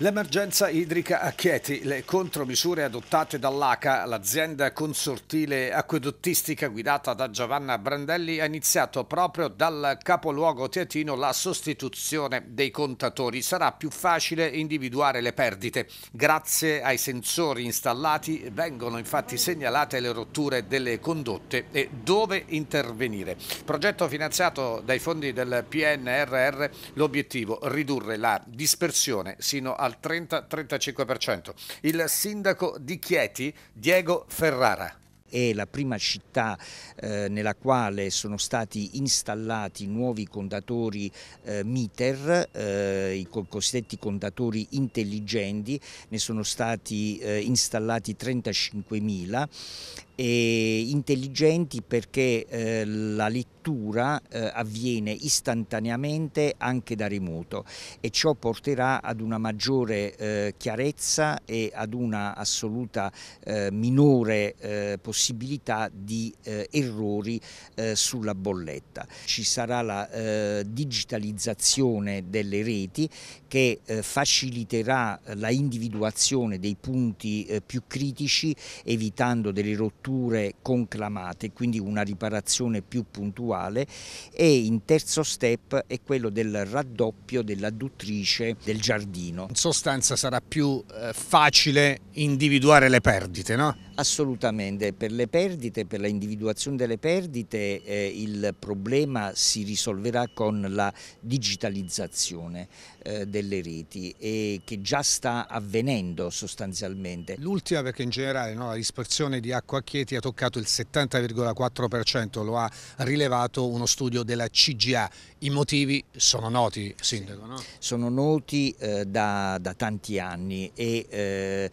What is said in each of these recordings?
L'emergenza idrica a Chieti, le contromisure adottate dall'ACA, l'azienda consortile acquedottistica guidata da Giovanna Brandelli, ha iniziato proprio dal capoluogo teatino la sostituzione dei contatori. Sarà più facile individuare le perdite. Grazie ai sensori installati vengono infatti segnalate le rotture delle condotte e dove intervenire. Progetto finanziato dai fondi del PNRR, l'obiettivo ridurre la dispersione sino a al 30-35%. Il sindaco di Chieti, Diego Ferrara. È la prima città eh, nella quale sono stati installati nuovi contatori eh, MITER, eh, i cosiddetti contatori intelligenti, ne sono stati eh, installati 35.000 e intelligenti perché eh, la lettura eh, avviene istantaneamente anche da remoto e ciò porterà ad una maggiore chiarezza e ad una assoluta minore possibilità possibilità di eh, errori eh, sulla bolletta. Ci sarà la eh, digitalizzazione delle reti che eh, faciliterà la individuazione dei punti eh, più critici evitando delle rotture conclamate, quindi una riparazione più puntuale e in terzo step è quello del raddoppio dell'adduttrice del giardino. In sostanza sarà più eh, facile individuare le perdite, no? Assolutamente, per le perdite, per la individuazione delle perdite eh, il problema si risolverà con la digitalizzazione eh, delle reti e che già sta avvenendo sostanzialmente. L'ultima perché in generale no, la dispersione di acqua a Chieti ha toccato il 70,4%, lo ha rilevato uno studio della CGA. I motivi sono noti, Sindaco? Sì. No? Sono noti eh, da, da, tanti anni e eh,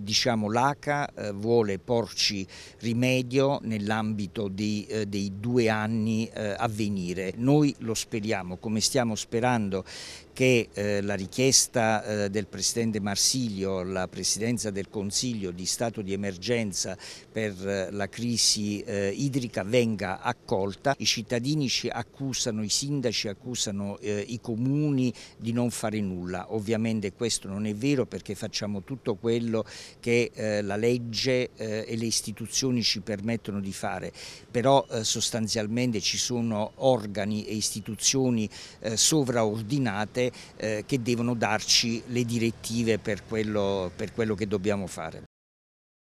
diciamo l'ACA eh, vuole vuole porci rimedio nell'ambito eh, dei due anni eh, a venire. Noi lo speriamo, come stiamo sperando che eh, la richiesta eh, del Presidente Marsiglio, la Presidenza del Consiglio di stato di emergenza per eh, la crisi eh, idrica venga accolta. I cittadini ci accusano, i sindaci accusano i comuni di non fare nulla. Ovviamente questo non è vero perché facciamo tutto quello che la legge eh, e le istituzioni ci permettono di fare, però eh, sostanzialmente ci sono organi e istituzioni eh, sovraordinate eh, che devono darci le direttive per quello, per quello che dobbiamo fare.